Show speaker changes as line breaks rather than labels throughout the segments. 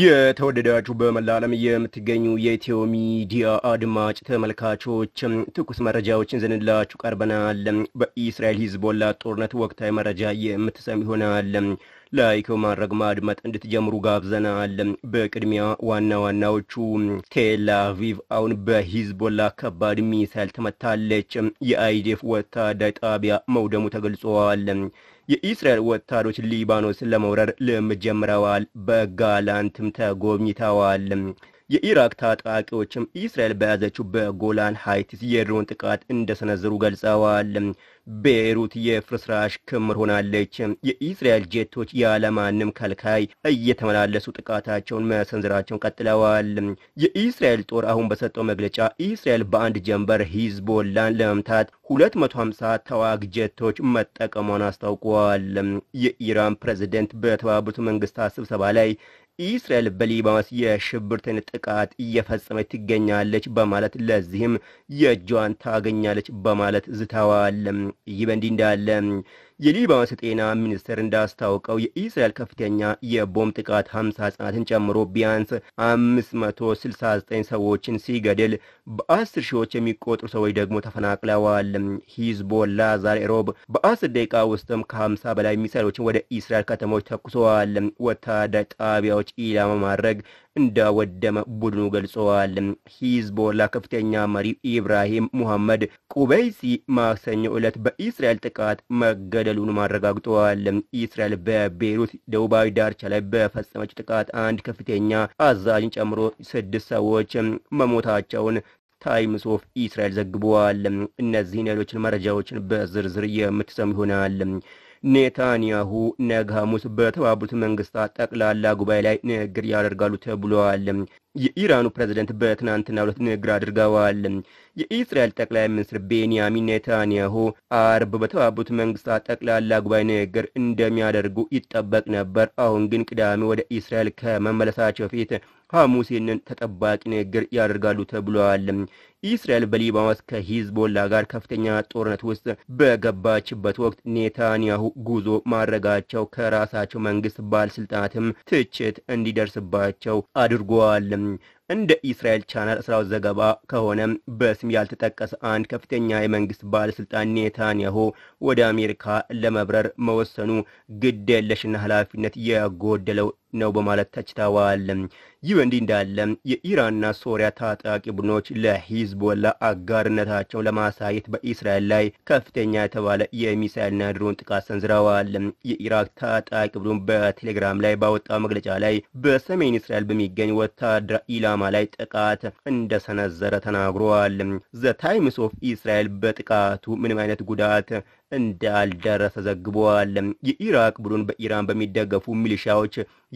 የተወደዳችሁ በመላ ዓለም የምትገኙ የኢትዮ ሚዲያ አድማጭ ተመልካቾች ትኩስ መረጃዎችን ዘንላችሁ ቀርበናል። በኢስራኤል ሂዝቦላ ጦርነት ወቅታዊ መረጃ የምትሰሙ ይሆናል። ላይክ በማድረግ ማድመጥ እንድትጀምሩ ጋብዘናል። በቅድሚያ ዋና ዋናዎቹ ቴላቪቭ አሁን በሂዝቦላ ከባድ ሚሳይል ተመታለች። የአይዴፍ ወታደር ጣቢያ መውደሙ ተገልጿል። የኢስራኤል ወታደሮች ሊባኖስን ለመውረር ልምድ ጀምረዋል። በጋላንትም ተጎብኝተዋል። የኢራቅ ታጣቂዎችም እስራኤል በያዘችው በጎላን ሀይትስ የድሮን ጥቃት እንደሰነዘሩ ገልጸዋል። ቤይሩት የፍርስራሽ ክምር ሆናለች። የኢስራኤል ጄቶች ያለማንም ከልካይ እየተመላለሱ ጥቃታቸውን መሰንዘራቸውን ቀጥለዋል። የኢስራኤል ጦር አሁን በሰጠው መግለጫ ኢስራኤል በአንድ ጀንበር ሂዝቦላን ለመምታት 250 ተዋግ ጄቶች መጠቀሟን አስታውቀዋል። የኢራን ፕሬዝደንት በተባበሩት መንግስታት ስብሰባ ላይ ኢስራኤል በሊባኖስ የሽብርተን ጥቃት እየፈጸመች ትገኛለች በማለት ለዚህም የእጇን ታገኛለች በማለት ዝተዋል። ይህ በእንዲህ እንዳለ የሊባኖስ ጤና ሚኒስቴር እንዳስታወቀው የኢስራኤል ከፍተኛ የቦምብ ጥቃት 50 ህጻናትን ጨምሮ ቢያንስ 569 ሰዎችን ሲገድል በአስር ሺዎች የሚቆጥሩ ሰዎች ደግሞ ተፈናቅለዋል። ሂዝቦላ ዛሬ ሮብ በአስር ደቂቃ ውስጥም ከ50 በላይ ሚሳይሎችን ወደ ኢስራኤል ከተሞች ተኩሰዋል። ወታደራዊ ጣቢያዎች ኢላማ ማድረግ እንዳወደመ ቡድኑ ገልጸዋል። ሂዝቦላ ከፍተኛ መሪ ኢብራሂም ሙሐመድ ቁበይሲ ማክሰኞ ዕለት በኢስራኤል ጥቃት መገደ መገደሉን ማረጋግጠዋል። እስራኤል በቤይሩት ደቡባዊ ዳርቻ ላይ በፈጸመች ጥቃት አንድ ከፍተኛ አዛዥን ጨምሮ ስድስት ሰዎች መሞታቸውን ታይምስ ኦፍ ኢስራኤል ዘግበዋል። እነዚህን ሌሎችን መረጃዎችን በዝርዝር የምትሰሙ ይሆናል። ኔታንያሁ ነገ ሐሙስ በተባበሩት መንግስታት ጠቅላላ ጉባኤ ላይ ንግግር ያደርጋሉ ተብሏል። የኢራኑ ፕሬዝደንት በትናንትና ሁለት ንግግር አድርገዋል። የኢስራኤል ጠቅላይ ሚኒስትር ቤንያሚን ኔታንያሁ አርብ በተባበሩት መንግስታት ጠቅላላ ጉባኤ ንግግር እንደሚያደርጉ ይጠበቅ ነበር። አሁን ግን ቅዳሜ ወደ ኢስራኤል ከመመለሳቸው ፊት ሐሙስ ይህንን ተጠባቂ ንግግር ያደርጋሉ ተብለዋል። እስራኤል በሊባኖስ ከሂዝቦላ ጋር ከፍተኛ ጦርነት ውስጥ በገባችበት ወቅት ኔታንያሁ ጉዞ ማድረጋቸው ከራሳቸው መንግስት ባለስልጣናትም ትችት እንዲደርስባቸው አድርጓል። እንደ ኢስራኤል ቻናል 12 ዘገባ ከሆነ በስም ያልተጠቀሰ አንድ ከፍተኛ የመንግስት ባለስልጣን ኔታንያሁ ወደ አሜሪካ ለመብረር መወሰኑ ግዴለሽና ኃላፊነት የጎደለው ነው በማለት ተችተዋል። ይህ እንዲህ እንዳለ የኢራንና ሶሪያ ታጣቂ ቡድኖች ለሂዝ ሂዝቦላ አጋርነታቸው ለማሳየት በኢስራኤል ላይ ከፍተኛ የተባለ የሚሳኤልና ድሮን ጥቃት ሰንዝረዋል። የኢራቅ ታጣቂ ቡድን በቴሌግራም ላይ ባወጣው መግለጫ ላይ በሰሜን እስራኤል በሚገኝ ወታደራዊ ኢላማ ላይ ጥቃት እንደሰነዘረ ተናግሯል። ዘ ታይምስ ኦፍ ኢስራኤል በጥቃቱ ምንም አይነት ጉዳት እንዳልደረሰ ዘግቧል። የኢራቅ ቡድን በኢራን በሚደገፉ ሚሊሻዎች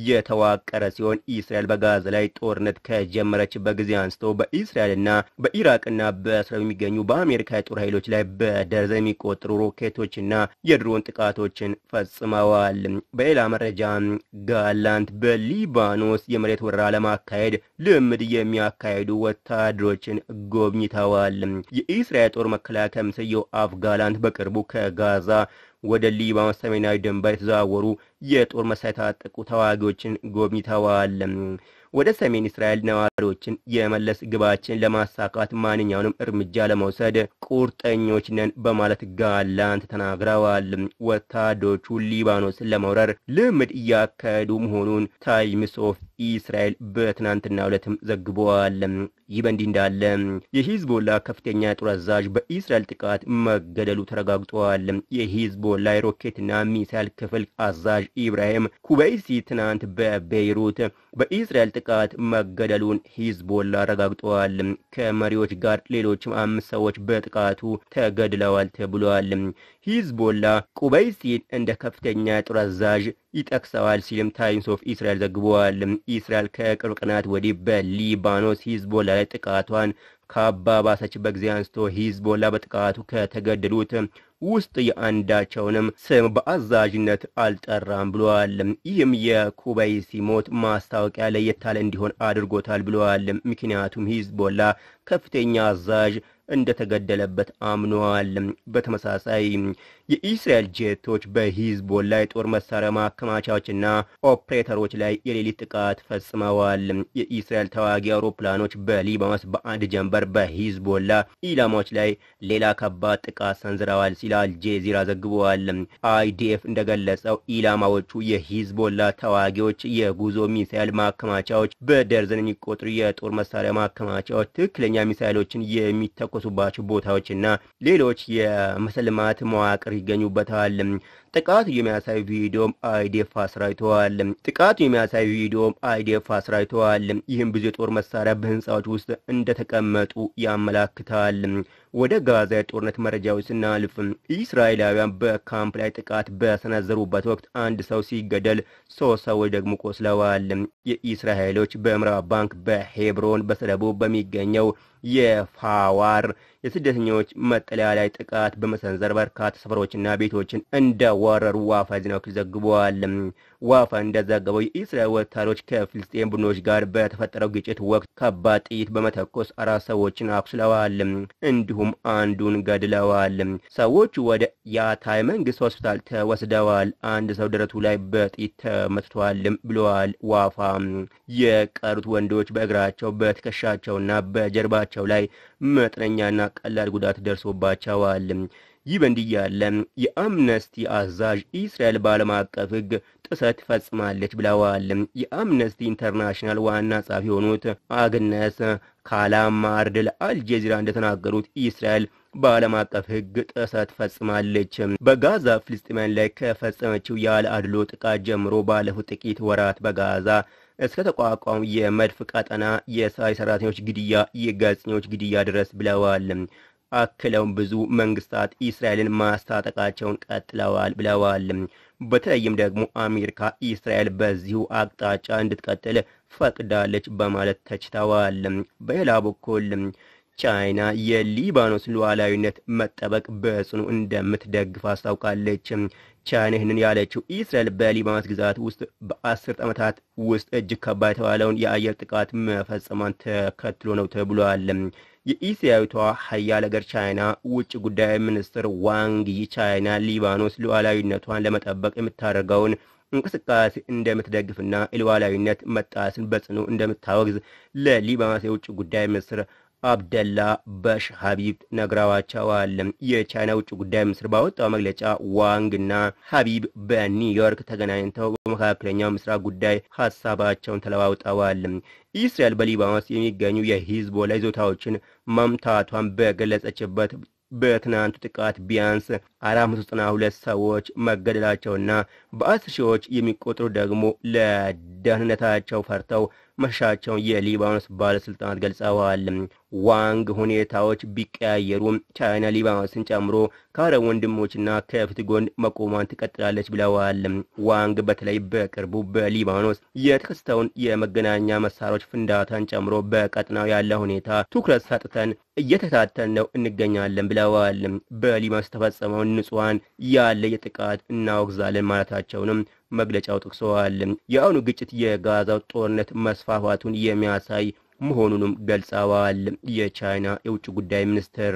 የተዋቀረ ሲሆን እስራኤል በጋዛ ላይ ጦርነት ከጀመረችበት ጊዜ አንስቶ በእስራኤልና በኢራቅና በእስራኤል የሚገኙ በአሜሪካ የጦር ኃይሎች ላይ በደርዘን የሚቆጠሩ ሮኬቶችና የድሮን ጥቃቶችን ፈጽመዋል። በሌላ መረጃ ጋላንት በሊባኖስ የመሬት ወረራ ለማካሄድ ልምድ የሚያካሄዱ ወታደሮችን ጎብኝተዋል። የእስራኤል ጦር መከላከያ ምስዮ አፍ ጋላንት በቅርቡ ከ ከጋዛ ወደ ሊባኖስ ሰሜናዊ ድንበር የተዘዋወሩ የጦር መሳሪያ የታጠቁ ተዋጊዎችን ጎብኝተዋል። ወደ ሰሜን እስራኤል ነዋሪዎችን የመለስ ግባችን ለማሳካት ማንኛውንም እርምጃ ለመውሰድ ቁርጠኞች ነን በማለት ጋላንት ተናግረዋል። ወታደሮቹ ሊባኖስን ለመውረር ልምድ እያካሄዱ መሆኑን ታይምስ ኦፍ ኢስራኤል በትናንትና ዕለትም ዘግቧል። ይህ በእንዲህ እንዳለ የሂዝቦላ ከፍተኛ ጦር አዛዥ በኢስራኤል ጥቃት መገደሉ ተረጋግጧል። የሂዝቦላ የሮኬትና ሚሳይል ክፍል አዛዥ ኢብራሂም ኩበይሲ ትናንት በቤይሩት በኢስራኤል ጥቃት መገደሉን ሂዝቦላ አረጋግጠዋል። ከመሪዎች ጋር ሌሎችም አምስት ሰዎች በጥቃቱ ተገድለዋል ተብሏል። ሂዝቦላ ቁበይሲን እንደ ከፍተኛ ጦር አዛዥ ይጠቅሰዋል ሲልም ታይምስ ኦፍ እስራኤል ዘግቧል። እስራኤል ከቅርብ ቀናት ወዲህ በሊባኖስ ሂዝቦላ ላይ ጥቃቷን ከአባባሰችበት ጊዜ አንስቶ ሂዝቦላ በጥቃቱ ከተገደሉት ውስጥ የአንዳቸውንም ስም በአዛዥነት አልጠራም ብለዋል። ይህም የኩበይሲ ሞት ማስታወቂያ ለየት ያለ እንዲሆን አድርጎታል ብለዋል። ምክንያቱም ሂዝቦላ ከፍተኛ አዛዥ እንደተገደለበት አምነዋል። በተመሳሳይ የኢስራኤል ጄቶች በሂዝቦላ የጦር መሳሪያ ማከማቻዎችና ኦፕሬተሮች ላይ የሌሊት ጥቃት ፈጽመዋል። የኢስራኤል ተዋጊ አውሮፕላኖች በሊባኖስ በአንድ ጀንበር በሂዝቦላ ኢላማዎች ላይ ሌላ ከባድ ጥቃት ሰንዝረዋል ሲል አልጄዚራ ዘግበዋል። አይዲኤፍ እንደገለጸው ኢላማዎቹ የሂዝቦላ ተዋጊዎች የጉዞ ሚሳይል ማከማቻዎች፣ በደርዘን የሚቆጥሩ የጦር መሳሪያ ማከማቻዎች፣ ትክክለኛ ሚሳይሎችን የሚተኮሱባቸው ቦታዎችና ሌሎች የመሰልማት መዋቅር ይገኙበታል። ጥቃቱ የሚያሳይ ቪዲዮም አይዲኤፍ አስራይተዋል። ጥቃት የሚያሳይ ቪዲዮም አይዲኤፍ አስራይተዋል። ይህም ብዙ የጦር መሳሪያ በህንፃዎች ውስጥ እንደተቀመጡ ያመላክታል። ወደ ጋዛ የጦርነት መረጃዎች ስናልፍ እስራኤላውያን በካምፕ ላይ ጥቃት በሰነዘሩበት ወቅት አንድ ሰው ሲገደል ሶስት ሰዎች ደግሞ ቆስለዋል። የእስራኤሎች በምዕራብ ባንክ በሄብሮን በስተደቡብ በሚገኘው የፋዋር የስደተኞች መጠለያ ላይ ጥቃት በመሰንዘር በርካታ ሰፈሮችና ቤቶችን እንደ እንዳዋረሩ ዋፋ ዜና ዘግበዋል። ዋፋ እንደዘገበው የእስራኤል ወታደሮች ከፍልስጤም ቡድኖች ጋር በተፈጠረው ግጭት ወቅት ከባድ ጥይት በመተኮስ አራት ሰዎችን አኩስለዋል እንዲሁም አንዱን ገድለዋል። ሰዎቹ ወደ ያታይ መንግስት ሆስፒታል ተወስደዋል። አንድ ሰው ደረቱ ላይ በጥይት ተመትቷል ብለዋል ዋፋ። የቀሩት ወንዶች በእግራቸው በትከሻቸውና በጀርባቸው ላይ መጠነኛና ቀላል ጉዳት ደርሶባቸዋል። ይህ በእንዲህ ያለ የአምነስቲ አዛዥ እስራኤል በዓለም አቀፍ ሕግ ጥሰት ፈጽማለች ብለዋል። የአምነስቲ ኢንተርናሽናል ዋና ጸሐፊ የሆኑት አግነስ ካላማርድ ለአልጀዚራ እንደተናገሩት እስራኤል በዓለም አቀፍ ሕግ ጥሰት ፈጽማለች። በጋዛ ፍልስጤማውያን ላይ ከፈጸመችው ያለ አድሎ ጥቃት ጀምሮ ባለፉት ጥቂት ወራት በጋዛ እስከ ተቋቋሙ የመድፍ ቀጠና የሳይ ሰራተኞች ግድያ፣ የጋዜጠኞች ግድያ ድረስ ብለዋል። አክለውም ብዙ መንግስታት እስራኤልን ማስታጠቃቸውን ቀጥለዋል ብለዋል። በተለይም ደግሞ አሜሪካ እስራኤል በዚሁ አቅጣጫ እንድትቀጥል ፈቅዳለች በማለት ተችተዋል። በሌላ በኩል ቻይና የሊባኖስ ሉዓላዊነት መጠበቅ በጽኑ እንደምትደግፍ አስታውቃለች። ቻይና ይህንን ያለችው እስራኤል በሊባኖስ ግዛት ውስጥ በአስርት ዓመታት ውስጥ እጅግ ከባድ የተባለውን የአየር ጥቃት መፈጸሟን ተከትሎ ነው ተብሏል። የኢስያዊቷ ሀያል ሀገር ቻይና ውጭ ጉዳይ ሚኒስትር ዋንግ ይ ቻይና ሊባኖስ ሉዓላዊነቷን ለመጠበቅ የምታደርገውን እንቅስቃሴ እንደምትደግፍና ሉዓላዊነት መጣስን በጽኑ እንደምታወግዝ ለሊባኖስ የውጭ ጉዳይ ሚኒስትር አብደላ በሽ ሀቢብ ነግረዋቸዋል። የቻይና ውጭ ጉዳይ ሚኒስትር ባወጣው መግለጫ ዋንግ እና ሀቢብ በኒውዮርክ ተገናኝተው በመካከለኛው ምስራቅ ጉዳይ ሀሳባቸውን ተለዋውጠዋል። እስራኤል በሊባኖስ የሚገኙ የሂዝቦላ ይዞታዎችን መምታቷን በገለጸችበት በትናንቱ ጥቃት ቢያንስ 492 ሰዎች መገደላቸውና በአስር ሺዎች የሚቆጠሩ ደግሞ ለደህንነታቸው ፈርተው መሻቸውን የሊባኖስ ባለስልጣናት ገልጸዋል። ዋንግ ሁኔታዎች ቢቀያየሩ ቻይና ሊባኖስን ጨምሮ ከአረብ ወንድሞችና ከፍት ጎን መቆሟን ትቀጥላለች ብለዋል። ዋንግ በተለይ በቅርቡ በሊባኖስ የተከሰተውን የመገናኛ መሳሪያዎች ፍንዳታን ጨምሮ በቀጥናው ያለ ሁኔታ ትኩረት ሰጥተን እየተከታተል ነው እንገኛለን ብለዋል። በሊባኖስ ተፈጸመውን ንጹሐን ያለ የጥቃት እናወግዛለን ማለታቸውንም መግለጫው ጠቅሰዋል። የአሁኑ ግጭት የጋዛው ጦርነት መስፋፋቱን የሚያሳይ መሆኑንም ገልጸዋል። የቻይና የውጭ ጉዳይ ሚኒስትር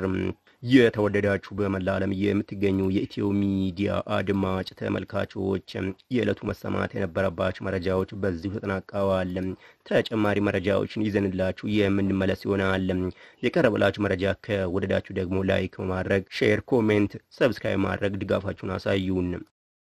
የተወደዳችሁ በመላ ዓለም የምትገኙ የኢትዮ ሚዲያ አድማጭ ተመልካቾች የዕለቱ መሰማት የነበረባቸው መረጃዎች በዚሁ ተጠናቀዋል። ተጨማሪ መረጃዎችን ይዘንላችሁ የምንመለስ ይሆናል። የቀረበላችሁ መረጃ ከወደዳችሁ ደግሞ ላይክ በማድረግ ሼር፣ ኮሜንት፣ ሰብስክራይብ ማድረግ ድጋፋችሁን አሳዩን።